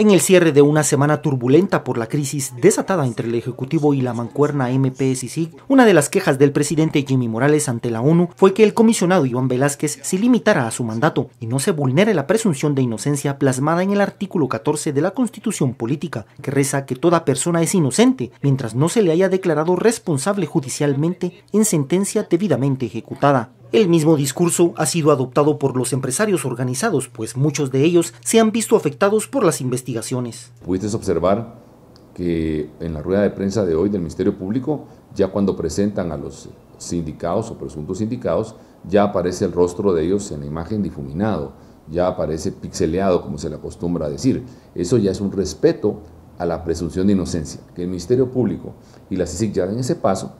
En el cierre de una semana turbulenta por la crisis desatada entre el Ejecutivo y la mancuerna MPSIC, una de las quejas del presidente Jimmy Morales ante la ONU fue que el comisionado Iván Velázquez se limitara a su mandato y no se vulnere la presunción de inocencia plasmada en el artículo 14 de la Constitución Política, que reza que toda persona es inocente mientras no se le haya declarado responsable judicialmente en sentencia debidamente ejecutada. El mismo discurso ha sido adoptado por los empresarios organizados, pues muchos de ellos se han visto afectados por las investigaciones. Pudiste observar que en la rueda de prensa de hoy del Ministerio Público, ya cuando presentan a los sindicados o presuntos sindicados, ya aparece el rostro de ellos en la imagen difuminado, ya aparece pixeleado, como se le acostumbra a decir. Eso ya es un respeto a la presunción de inocencia, que el Ministerio Público y la CICIC ya den ese paso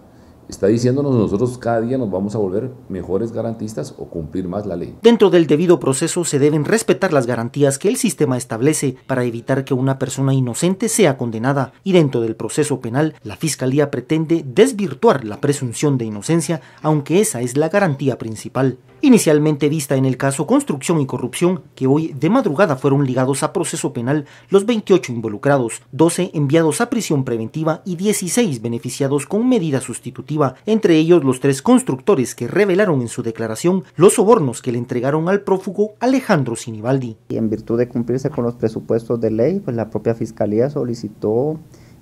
está diciéndonos nosotros cada día nos vamos a volver mejores garantistas o cumplir más la ley. Dentro del debido proceso se deben respetar las garantías que el sistema establece para evitar que una persona inocente sea condenada y dentro del proceso penal la Fiscalía pretende desvirtuar la presunción de inocencia, aunque esa es la garantía principal. Inicialmente vista en el caso Construcción y Corrupción, que hoy de madrugada fueron ligados a proceso penal los 28 involucrados, 12 enviados a prisión preventiva y 16 beneficiados con medida sustitutiva entre ellos los tres constructores que revelaron en su declaración los sobornos que le entregaron al prófugo Alejandro Sinibaldi. Y en virtud de cumplirse con los presupuestos de ley, pues la propia Fiscalía solicitó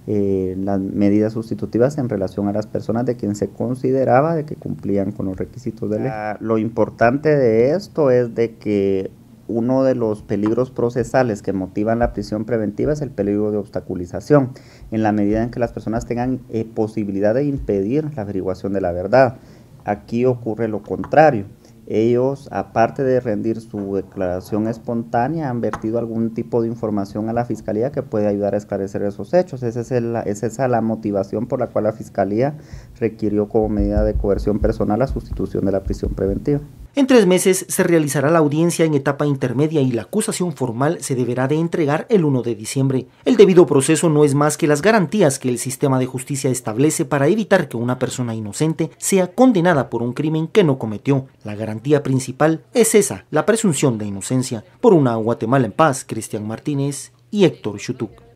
eh, las medidas sustitutivas en relación a las personas de quien se consideraba de que cumplían con los requisitos de ley. Ah, lo importante de esto es de que uno de los peligros procesales que motivan la prisión preventiva es el peligro de obstaculización, en la medida en que las personas tengan eh, posibilidad de impedir la averiguación de la verdad. Aquí ocurre lo contrario. Ellos, aparte de rendir su declaración espontánea, han vertido algún tipo de información a la fiscalía que puede ayudar a esclarecer esos hechos. Esa es, esa es la motivación por la cual la fiscalía requirió como medida de coerción personal la sustitución de la prisión preventiva. En tres meses se realizará la audiencia en etapa intermedia y la acusación formal se deberá de entregar el 1 de diciembre. El debido proceso no es más que las garantías que el sistema de justicia establece para evitar que una persona inocente sea condenada por un crimen que no cometió. La garantía principal es esa, la presunción de inocencia. Por una Guatemala en paz, Cristian Martínez y Héctor Chutuk.